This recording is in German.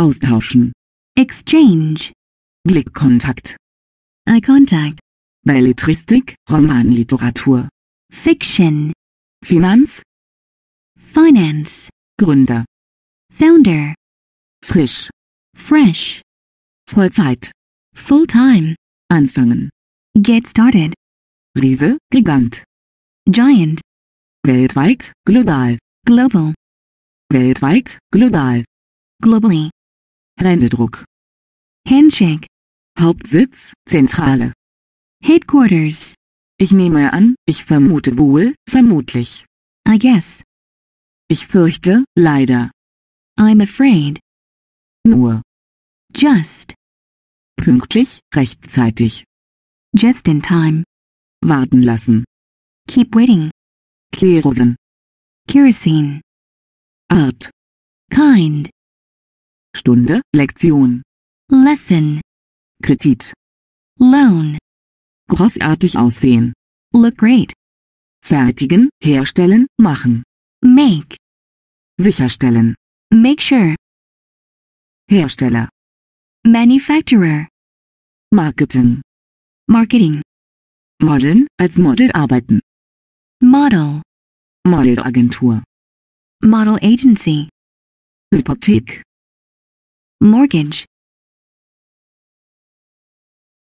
Austauschen. Exchange. Blickkontakt. Eye Contact. Belletristik, Romanliteratur. Fiction. Finanz. Finance. Gründer. Founder. Frisch. Fresh. Vollzeit. Full-time. Anfangen. Get started. Riese, Gigant. Giant. Weltweit, global. Global. Weltweit, global. Globally. Händedruck. Handshake. Hauptsitz, Zentrale. Headquarters. Ich nehme an, ich vermute wohl, vermutlich. I guess. Ich fürchte, leider. I'm afraid. Nur. Just. Pünktlich, rechtzeitig. Just in time. Warten lassen. Keep waiting. Kerosin. Kerosene. Art. Kind. Stunde, Lektion. Lesson. Kredit. Loan. Großartig aussehen. Look great. Fertigen, herstellen, machen. Make. Sicherstellen. Make sure. Hersteller. Manufacturer. Marketing. Marketing. Modeln, als Model arbeiten. Model. Modelagentur. Model Agency. Hypothek. mortgage